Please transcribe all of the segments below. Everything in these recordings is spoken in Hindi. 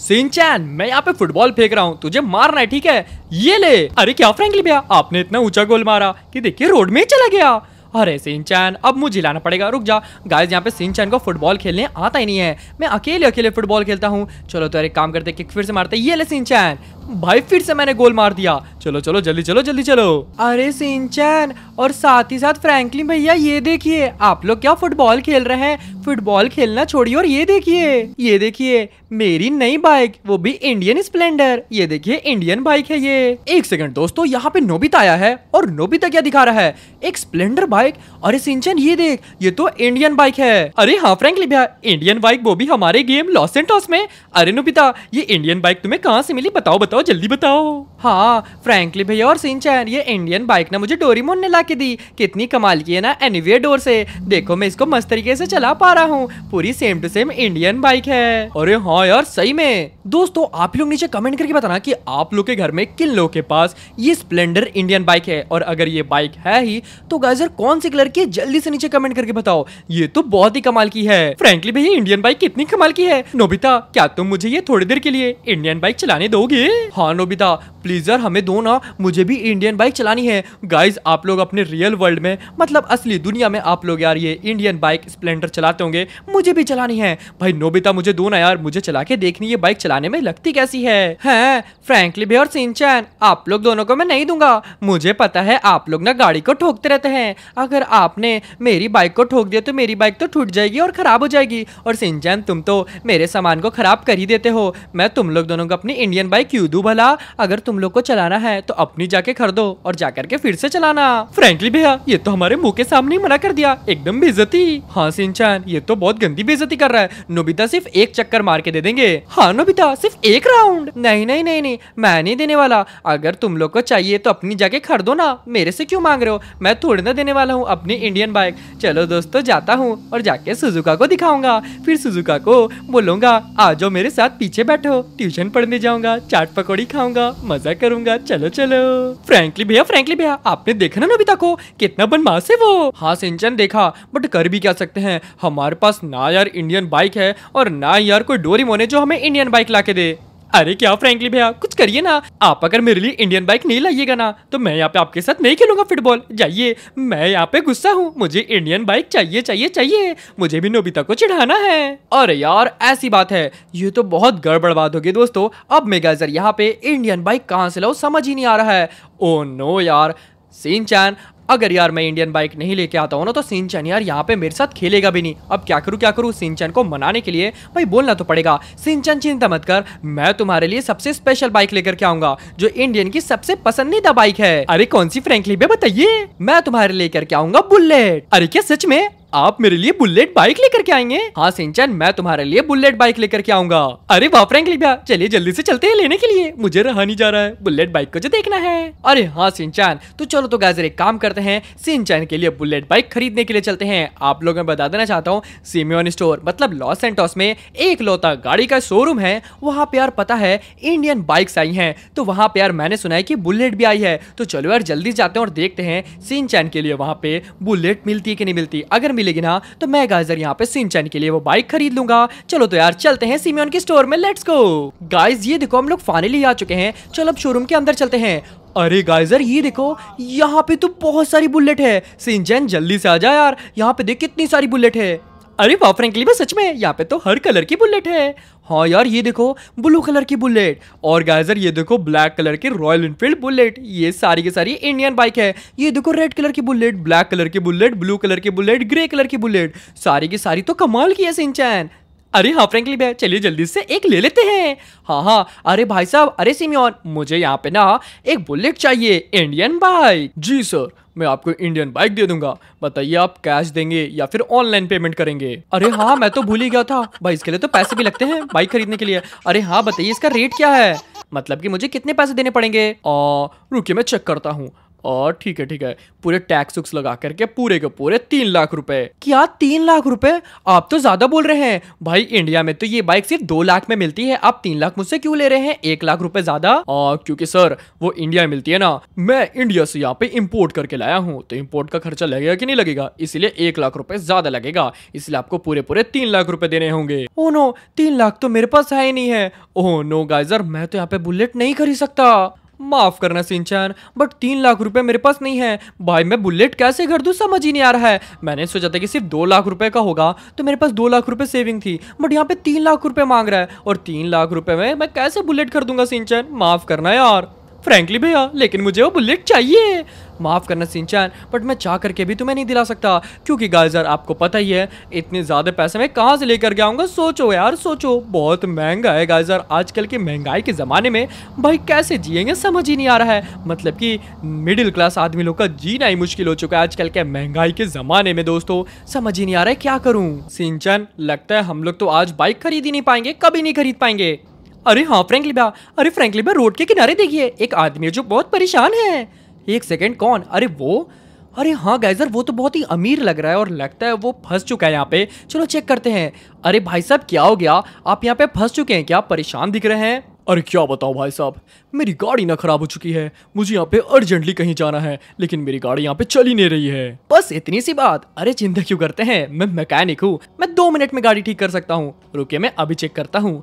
सिंचैन मैं यहाँ पे फुटबॉल फेंक रहा हूँ तुझे मारना है ठीक है ये ले अरे क्या फ्रेंकली भैया आपने इतना ऊंचा गोल मारा कि देखिए रोड में चला गया अरे सिंचैन अब मुझे लाना पड़ेगा रुक जा गाइस यहाँ पे सिंचैन को फुटबॉल खेलने आता ही नहीं है मैं अकेले अकेले फुटबॉल खेलता हूँ चलो तो अरे काम करते फिर से मारते ये ले सिंचैन भाई फिर से मैंने गोल मार दिया चलो चलो जल्दी चलो जल्दी चलो अरे सिंचन और साथ ही साथ फ्रैंकलिन भैया ये देखिए आप लोग क्या फुटबॉल खेल रहे हैं फुटबॉल खेलना छोड़िए और ये देखिए ये देखिए मेरी नई बाइक वो भी इंडियन स्प्लेंडर ये देखिए इंडियन बाइक है ये एक सेकंड दोस्तों यहाँ पे नोबित आया है और नोबिता क्या दिखा रहा है एक स्प्लेंडर बाइक अरे सिंचन ये देख ये तो इंडियन बाइक है अरे हाँ फ्रेंकली भैया इंडियन बाइक वो भी हमारे गेम लॉस एंड में अरे नोबिता ये इंडियन बाइक तुम्हें कहाँ से मिली बताओ बताओ जल्दी बताओ हाँ फ्रैंकली भैया और सिंचन ये इंडियन बाइक ना मुझे डोरीमोन ने ला के दी कितनी कमाल की है ना एनिवे डोर से देखो मैं इसको मस्त तरीके से चला पा रहा हूँ पूरी same to same Indian bike है अरे हाँ यार सही में दोस्तों आप लोग नीचे कमेंट करके बताना कि आप लोग के घर में किन लोगों के पास ये स्प्लेंडर इंडियन बाइक है और अगर ये बाइक है ही तो गाइजर कौन सी कलर की जल्दी से नीचे कमेंट करके बताओ ये तो बहुत ही कमाल की है फ्रेंकली भैया इंडियन बाइक कितनी कमाल की है नोबिता क्या तुम मुझे ये थोड़ी देर के लिए इंडियन बाइक चलाने दोगे हाँ नोबिता प्लीज यार हमें दो ना मुझे भी इंडियन बाइक चलानी है गाइज आप लोग अपने रियल वर्ल्ड में मतलब असली दुनिया में आप लोग यार ये इंडियन बाइक स्प्लेंडर चलाते होंगे मुझे भी चलानी है भाई नोबिता मुझे दो ना यार मुझे चला के देखनी ये बाइक चला गाने में लगती कैसी है हैं फ्रैंकली भी और सिंचन आप लोग दोनों को मैं नहीं दूंगा मुझे पता है आप लोग ना गाड़ी को ठोकते रहते हैं अगर आपने मेरी बाइक को ठोक दिया तो मेरी बाइक तो टूट जाएगी और खराब हो जाएगी और सिंचन तुम तो मेरे सामान को खराब कर ही देते हो मैं तुम लोग दोनों को अपनी इंडियन बाइक क्यों दू भला अगर तुम लोग को चलाना है तो अपनी जाके खरीदो और जाकर के फिर से चलाना फ्रेंकली भैया ये तो हमारे मुंह के सामने ही मना कर दिया एकदम बेजती हाँ सिंचन ये तो बहुत गंदी बेजती कर रहा है नोबिता सिर्फ एक चक्कर मार के दे देंगे हाँ नोबिता वाला सिर्फ एक राउंड नहीं नहीं नहीं नहीं मैं नहीं देने वाला अगर तुम लोग को चाहिए तो अपनी जगह खरीदो ना मेरे से क्यों मांग रहे हो मैं थोड़ी ना देने वाला हूँ अपनी इंडियन बाइक चलो दोस्तों जाता हूँ और जाके सुजुका को दिखाऊंगा फिर सुजुका को बोलूंगा आ जाओ मेरे साथ पीछे बैठो ट्यूशन पढ़ने जाऊंगा चाट पकौड़ी खाऊंगा मजा करूंगा चलो चलो फ्रेंकली भैया फ्रेंकली भैया आपने देखा ना नोबिता को कितना बनमास है वो हाँ सिंचन देखा बट कर भी क्या सकते हैं हमारे पास ना यार इंडियन बाइक है और ना यार कोई डोरी मोने जो हमें इंडियन बाइक ला के दे अरे क्या फ्रेंकली भैया कुछ करिए ना आप अगर मेरे लिए इंडियन बाइक नहीं लाइएगा ना तो मैं यहाँ पे आपके साथ नहीं खेलूंगा फुटबॉल जाइए मैं यहाँ पे गुस्सा हूँ मुझे इंडियन बाइक चाहिए चाहिए चाहिए मुझे भी नोबिता को चिढ़ाना है और यार ऐसी बात है ये तो बहुत गड़बड़ बात होगी दोस्तों अब मेगाजर यहाँ पे इंडियन बाइक कहाँ से लाओ समझ ही नहीं आ रहा है ओ oh नो यार सीन चैन अगर यार मैं इंडियन बाइक नहीं लेके आता हूँ ना तो सिंचन यार यहाँ पे मेरे साथ खेलेगा भी नहीं अब क्या करूँ क्या करूँ सिंचन को मनाने के लिए भाई बोलना तो पड़ेगा सिंचन चिंता मत कर मैं तुम्हारे लिए सबसे स्पेशल बाइक लेकर के आऊंगा जो इंडियन की सबसे पसंदीदा बाइक है अरे कौन सी फ्रेंकली बताइए मैं तुम्हारे लेकर के आऊंगा बुलेट अरे क्या सच में आप मेरे लिए बुलेट बाइक लेकर के आएंगे हाँ सिंचन मैं तुम्हारे लिए बुलेट बाइक लेकर के आऊंगा अरे वाह फ्रैंक भैया चलिए जल्दी से चलते हैं लेने के लिए मुझे रहा नहीं जा रहा है बुलेट बाइक को जो देखना है अरे हाँ सिंचन तो चलो तो गाजर एक काम करते हैं सिंचन के लिए बुलेट बाइक खरीदने के लिए चलते हैं आप लोग मैं बता देना चाहता हूँ सीमियोन स्टोर मतलब लॉस एंटॉस में एक लौता गाड़ी का शोरूम है वहाँ पे यार पता है इंडियन बाइक्स आई है तो वहाँ पे यार मैंने सुना है की बुलेट भी आई है तो चलो यार जल्दी जाते हैं और देखते हैं सिंचन के लिए वहाँ पे बुलेट मिलती है कि नहीं मिलती अगर मिलेगी ना तो मैं गाइजर यहाँ पे सिंचन के लिए वो बाइक खरीद लूंगा चलो तो यार चलते हैं सीमियन के स्टोर में लेट्स गो गाइज ये देखो हम लोग फाइनली आ चुके हैं चलो अब शोरूम के अंदर चलते हैं अरे गाइजर ये देखो यहाँ पे तो बहुत सारी बुलेट है सिंचन जल्दी से आ जाए यार यहाँ पे देख कितनी सारी बुलेट है अरे वाह फ्रेंकली में सच में यहाँ पे तो हर कलर की बुलेट है हाँ यार ये देखो ब्लू कलर की बुलेट और गाइजर ये देखो ब्लैक कलर की रॉयल इनफील्ड बुलेट ये सारी की सारी इंडियन बाइक है ये देखो रेड कलर की बुलेट ब्लैक कलर की बुलेट ब्लू कलर की बुलेट ग्रे कलर की बुलेट सारी की सारी तो कमाल की है सिंचैन अरे हाँ फ्रेंकली भैया चलिए जल्दी से एक ले लेते हैं हाँ हाँ अरे भाई साहब अरे सिमियन मुझे यहाँ पे ना एक बुलेट चाहिए इंडियन बाइक जी सर मैं आपको इंडियन बाइक दे दूंगा बताइए आप कैश देंगे या फिर ऑनलाइन पेमेंट करेंगे अरे हाँ मैं तो भूल ही गया था भाई इसके लिए तो पैसे भी लगते हैं बाइक खरीदने के लिए अरे हाँ बताइए इसका रेट क्या है मतलब कि मुझे कितने पैसे देने पड़ेंगे रुकिए मैं चेक करता हूँ और ठीक है ठीक है पूरे टैक्स उक्स लगा करके पूरे के पूरे तीन लाख रुपए क्या तीन लाख रुपए आप तो ज्यादा बोल रहे हैं भाई इंडिया में तो ये बाइक सिर्फ दो लाख में मिलती है आप तीन लाख मुझसे क्यों ले रहे हैं एक लाख रुपए ज्यादा क्योंकि सर वो इंडिया में मिलती है ना मैं इंडिया से यहाँ पे इम्पोर्ट करके लाया हूँ तो इम्पोर्ट का खर्चा लगेगा की नहीं लगेगा इसलिए एक लाख रुपए ज्यादा लगेगा इसलिए आपको पूरे पूरे तीन लाख रुपए देने होंगे ओ oh नो तीन लाख तो मेरे पास है ही नहीं है ओह नो गाइजर मैं तो यहाँ पे बुलेट नहीं खरीद सकता माफ़ करना सिंचन बट तीन लाख रुपए मेरे पास नहीं है भाई मैं बुलेट कैसे घर दू समझ ही नहीं आ रहा है मैंने सोचा था कि सिर्फ दो लाख रुपए का होगा तो मेरे पास दो लाख रुपए सेविंग थी बट यहाँ पे तीन लाख रुपए मांग रहा है और तीन लाख रुपए में मैं कैसे बुलेट खरीदूंगा सिंचन माफ़ करना यार फ्रेंकली भैया लेकिन मुझे वो बुलेट चाहिए माफ़ करना सिंचान बट मैं चाह करके भी तुम्हें नहीं दिला सकता क्योंकि गाइस यार आपको पता ही है इतने ज़्यादा पैसे मैं कहाँ से लेकर के आऊँगा सोचो यार सोचो बहुत महंगा है गाइस यार आजकल की महंगाई के ज़माने में भाई कैसे जिएंगे समझ ही नहीं आ रहा है मतलब कि मिडिल क्लास आदमी लोग का जीना ही मुश्किल हो चुका है आजकल के महंगाई के ज़माने में दोस्तों समझ ही नहीं आ रहा है क्या करूँ सिंचन लगता है हम लोग तो आज बाइक खरीद ही नहीं पाएंगे कभी नहीं खरीद पाएंगे अरे हाँ फ्रेंकली भा अरे फ्रेंकली भा रोड के किनारे देखिए एक आदमी है जो बहुत परेशान है एक सेकेंड कौन अरे वो अरे हाँ गाइजर वो तो बहुत ही अमीर लग रहा है और लगता है वो फंस चुका है यहाँ पे चलो चेक करते हैं अरे भाई साहब क्या हो गया आप यहाँ पे फंस चुके हैं क्या परेशान दिख रहे हैं अरे क्या बताओ भाई साहब मेरी गाड़ी ना खराब हो चुकी है मुझे यहाँ पे अर्जेंटली कहीं जाना है लेकिन मेरी गाड़ी यहाँ पे चल ही नहीं रही है बस इतनी सी बात अरे चिंता क्यों करते हैं मैं मैकेनिक हूँ मैं दो मिनट में गाड़ी ठीक कर सकता हूँ रुके मैं अभी चेक करता हूँ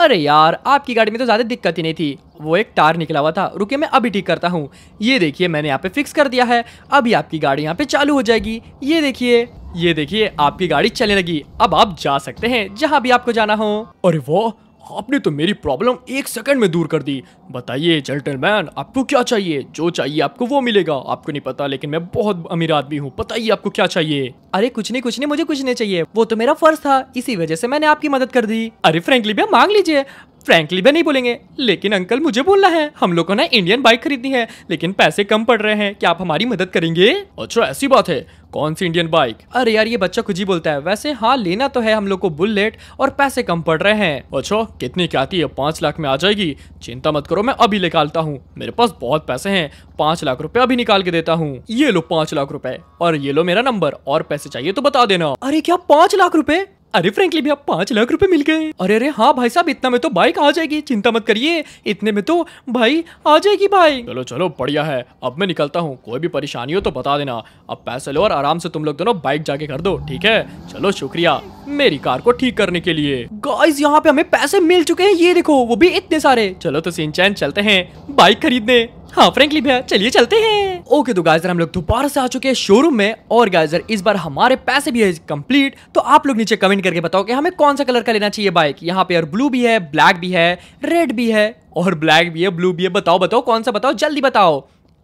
अरे यार आपकी गाड़ी में तो ज़्यादा दिक्कत ही नहीं थी वो एक टायर निकला हुआ था रुके मैं अभी ठीक करता हूँ ये देखिए मैंने यहाँ पे फिक्स कर दिया है अभी आपकी गाड़ी यहाँ पे चालू हो जाएगी ये देखिए ये देखिए आपकी गाड़ी चलने लगी अब आप जा सकते हैं जहाँ भी आपको जाना हो अरे वो आपने तो मेरी प्रॉब्लम एक सेकंड में दूर कर दी बताइए जेंटलमैन आपको क्या चाहिए जो चाहिए आपको वो मिलेगा आपको नहीं पता लेकिन मैं बहुत अमीर आदमी हूँ बताइए आपको क्या चाहिए अरे कुछ नहीं कुछ नहीं मुझे कुछ नहीं चाहिए वो तो मेरा फर्ज था इसी वजह से मैंने आपकी मदद कर दी अरे फ्रेंकली भैया मांग लीजिए फ्रेंकली भी नहीं बोलेंगे लेकिन अंकल मुझे बोलना है हम लोग को ना इंडियन बाइक खरीदनी है लेकिन पैसे कम पड़ रहे हैं क्या आप हमारी मदद करेंगे अच्छा ऐसी बात है कौन सी इंडियन बाइक अरे यार ये बच्चा कुछ ही बोलता है वैसे हाँ लेना तो है हम लोग को बुलेट और पैसे कम पड़ रहे हैं अच्छा कितनी क्या आती है पाँच लाख में आ जाएगी चिंता मत करो मैं अभी निकालता हूँ मेरे पास बहुत पैसे है पाँच लाख रूपए अभी निकाल के देता हूँ ये लो पाँच लाख रूपए और ये लो मेरा नंबर और पैसे चाहिए तो बता देना अरे क्या पाँच लाख रूपए अरे फ्रेंकली भैया पांच लाख रुपए मिल गए अरे अरे हाँ भाई साहब इतना में तो बाइक आ जाएगी चिंता मत करिए इतने में तो भाई आ जाएगी भाई चलो चलो बढ़िया है अब मैं निकलता हूँ कोई भी परेशानी हो तो बता देना अब पैसे लो और आराम से तुम लोग दोनों बाइक जाके कर दो ठीक है चलो शुक्रिया मेरी कार को ठीक करने के लिए गाइस यहाँ पे हमें पैसे मिल चुके हैं ये देखो वो भी इतने सारे चलो तो सिंचैन चलते हैं बाइक खरीदने हाँ फ्रेंकली भैया चलिए चलते हैं ओके तो गाइजर हम लोग दोबारा से आ चुके हैं शोरूम में और गाइजर इस बार हमारे पैसे भी है कंप्लीट तो आप लोग नीचे कमेंट करके बताओ कि हमें कौन सा कलर का लेना चाहिए बाइक यहाँ पे यार ब्लू भी है ब्लैक भी है रेड भी है और ब्लैक भी है ब्लू भी है बताओ बताओ कौन सा बताओ जल्दी बताओ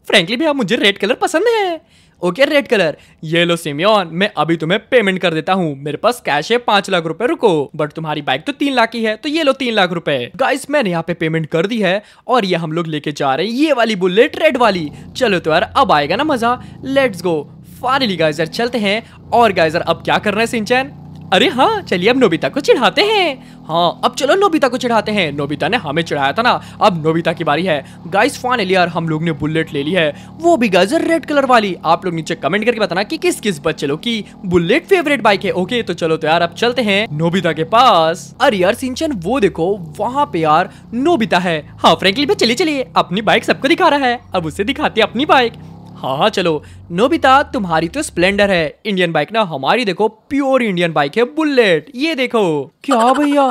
फ्रेंकली भैया मुझे रेड कलर पसंद है ओके रेड कलर ये लो सिमियन मैं अभी तुम्हें पेमेंट कर देता हूँ मेरे पास कैश है पांच लाख रुपए रुको बट तुम्हारी बाइक तो तीन लाख की है तो ये लो तीन लाख रुपए गाइस मैंने यहाँ पे पेमेंट कर दी है और ये हम लोग लेके जा रहे हैं ये वाली बुलेट रेड वाली चलो तो यार अब आएगा ना मजा लेट्स गो फाइनली गाइजर चलते हैं और गाइजर अब क्या करना है सिंचैन अरे हाँ चलिए अब नोबिता को चिढ़ाते हैं हाँ अब चलो नोबिता को चिढ़ाते हैं नोबिता ने हमें चिढ़ाया था ना अब नोबिता की बारी है गाइस फाइनली यार हम लोग ने बुलेट ले ली है वो भी गाइस रेड कलर वाली आप लोग नीचे कमेंट करके बताना कि किस किस बच्चे लोग की बुलेट फेवरेट बाइक है ओके तो चलो तो यार अब चलते हैं नोबिता के पास अरे यार सिंचन वो देखो वहाँ पे यार नोबिता है हाँ फ्रेंकली चलिए चलिए अपनी बाइक सबको दिखा रहा है अब उसे दिखाती है अपनी बाइक हाँ हाँ चलो नोबिता तुम्हारी तो स्प्लेंडर है इंडियन बाइक ना हमारी देखो प्योर इंडियन बाइक है बुलेट ये देखो क्या भैया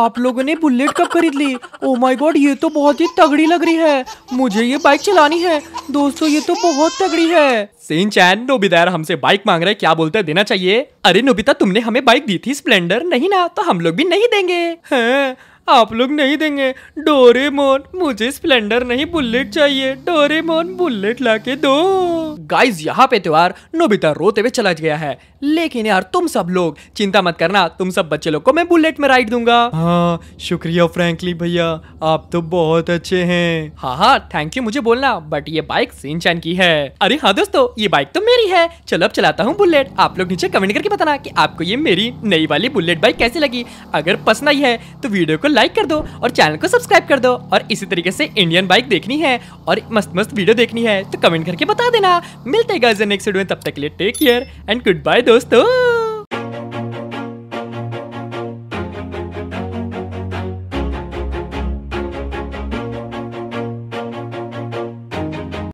आप लोगों ने बुलेट कब खरीद ली ओ माय गॉड ये तो बहुत ही तगड़ी लग रही है मुझे ये बाइक चलानी है दोस्तों ये तो बहुत तगड़ी है सीन चैन नोबिता यार हमसे बाइक मांग रहे क्या बोलते देना चाहिए अरे नोबिता तुमने हमें बाइक दी थी स्प्लेंडर नहीं ना तो हम लोग भी नहीं देंगे आप लोग नहीं देंगे डोरेमोन मुझे स्प्लेंडर नहीं बुलेट चाहिए डोरेमोन बुलेट ला के दो गाइज यहाँ पे त्योहार नोबिता रोते हुए चला गया है लेकिन यार तुम सब लोग चिंता मत करना तुम सब बच्चे लोग को मैं बुलेट में राइड दूंगा हाँ शुक्रिया फ्रेंकली भैया आप तो बहुत अच्छे है हाँ हाँ थैंक यू मुझे बोलना बट ये बाइक सिंचन की है अरे हाँ दोस्तों ये बाइक तो मेरी है चलो अब चलाता हूँ बुलेट आप लोग नीचे कमेंट करके बताना की आपको ये मेरी नई वाली बुलेट बाइक कैसी लगी अगर पसंद आई है तो वीडियो को लाइक कर दो और चैनल को सब्सक्राइब कर दो और इसी तरीके से इंडियन बाइक देखनी है और मस्त मस्त वीडियो देखनी है तो कमेंट करके बता देना मिलते हैं नेक्स्ट वीडियो तब तक के लिए take care and good bye दोस्तों